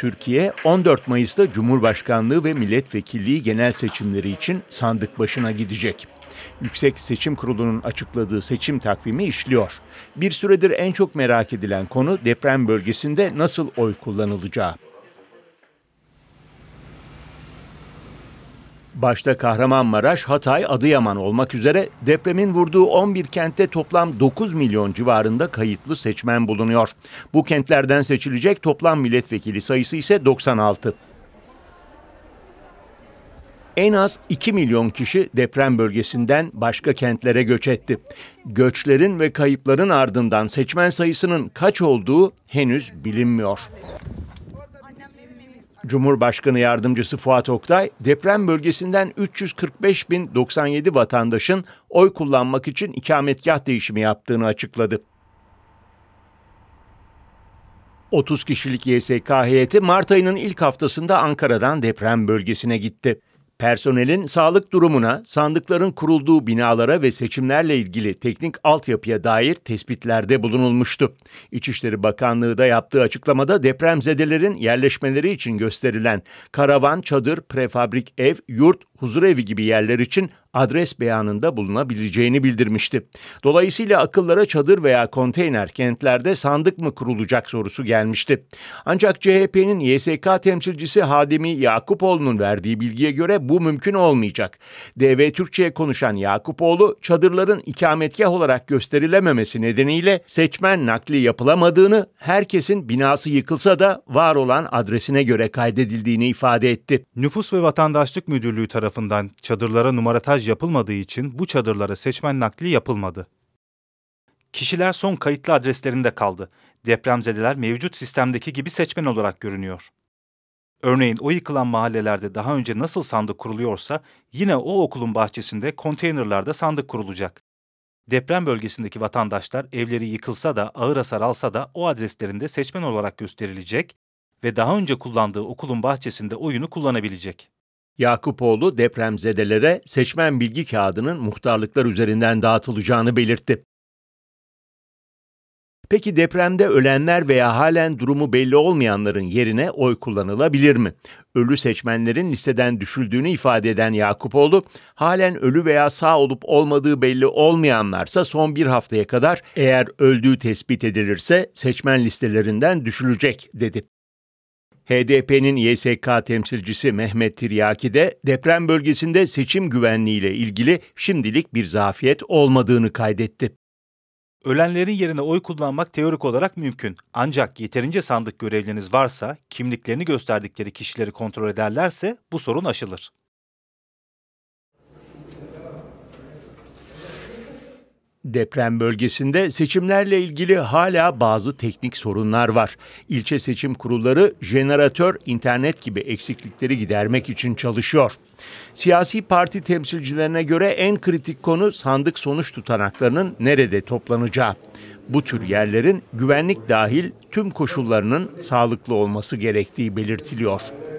Türkiye 14 Mayıs'ta Cumhurbaşkanlığı ve Milletvekilliği genel seçimleri için sandık başına gidecek. Yüksek Seçim Kurulu'nun açıkladığı seçim takvimi işliyor. Bir süredir en çok merak edilen konu deprem bölgesinde nasıl oy kullanılacağı. Başta Kahramanmaraş, Hatay, Adıyaman olmak üzere depremin vurduğu 11 kentte toplam 9 milyon civarında kayıtlı seçmen bulunuyor. Bu kentlerden seçilecek toplam milletvekili sayısı ise 96. En az 2 milyon kişi deprem bölgesinden başka kentlere göç etti. Göçlerin ve kayıpların ardından seçmen sayısının kaç olduğu henüz bilinmiyor. Cumhurbaşkanı Yardımcısı Fuat Oktay, deprem bölgesinden 345.097 vatandaşın oy kullanmak için ikametgah değişimi yaptığını açıkladı. 30 kişilik YSK heyeti Mart ayının ilk haftasında Ankara'dan deprem bölgesine gitti personelin sağlık durumuna, sandıkların kurulduğu binalara ve seçimlerle ilgili teknik altyapıya dair tespitlerde bulunulmuştu. İçişleri Bakanlığı da yaptığı açıklamada depremzedelerin yerleşmeleri için gösterilen karavan, çadır, prefabrik ev, yurt, huzurevi gibi yerler için adres beyanında bulunabileceğini bildirmişti. Dolayısıyla akıllara çadır veya konteyner kentlerde sandık mı kurulacak sorusu gelmişti. Ancak CHP'nin YSK temsilcisi Hademi Yakupoğlu'nun verdiği bilgiye göre bu mümkün olmayacak. DV Türkçe'ye konuşan Yakupoğlu çadırların ikametgah olarak gösterilememesi nedeniyle seçmen nakli yapılamadığını, herkesin binası yıkılsa da var olan adresine göre kaydedildiğini ifade etti. Nüfus ve Vatandaşlık Müdürlüğü tarafından tarafından çadırlara numarataj yapılmadığı için bu çadırlara seçmen nakli yapılmadı. Kişiler son kayıtlı adreslerinde kaldı. Depremzedeler mevcut sistemdeki gibi seçmen olarak görünüyor. Örneğin o yıkılan mahallelerde daha önce nasıl sandık kuruluyorsa yine o okulun bahçesinde konteynerlarda sandık kurulacak. Deprem bölgesindeki vatandaşlar evleri yıkılsa da ağır hasar alsa da o adreslerinde seçmen olarak gösterilecek ve daha önce kullandığı okulun bahçesinde oyunu kullanabilecek. Yakupoğlu depremzedelere seçmen bilgi kağıdının muhtarlıklar üzerinden dağıtılacağını belirtti. Peki depremde ölenler veya halen durumu belli olmayanların yerine oy kullanılabilir mi? Ölü seçmenlerin listeden düşüldüğünü ifade eden Yakupoğlu, halen ölü veya sağ olup olmadığı belli olmayanlarsa son bir haftaya kadar eğer öldüğü tespit edilirse seçmen listelerinden düşülecek dedi. HDP'nin YSK temsilcisi Mehmet Tiryaki de deprem bölgesinde seçim güvenliğiyle ilgili şimdilik bir zafiyet olmadığını kaydetti. Ölenlerin yerine oy kullanmak teorik olarak mümkün. Ancak yeterince sandık görevliniz varsa, kimliklerini gösterdikleri kişileri kontrol ederlerse bu sorun aşılır. Deprem bölgesinde seçimlerle ilgili hala bazı teknik sorunlar var. İlçe seçim kurulları jeneratör, internet gibi eksiklikleri gidermek için çalışıyor. Siyasi parti temsilcilerine göre en kritik konu sandık sonuç tutanaklarının nerede toplanacağı. Bu tür yerlerin güvenlik dahil tüm koşullarının sağlıklı olması gerektiği belirtiliyor.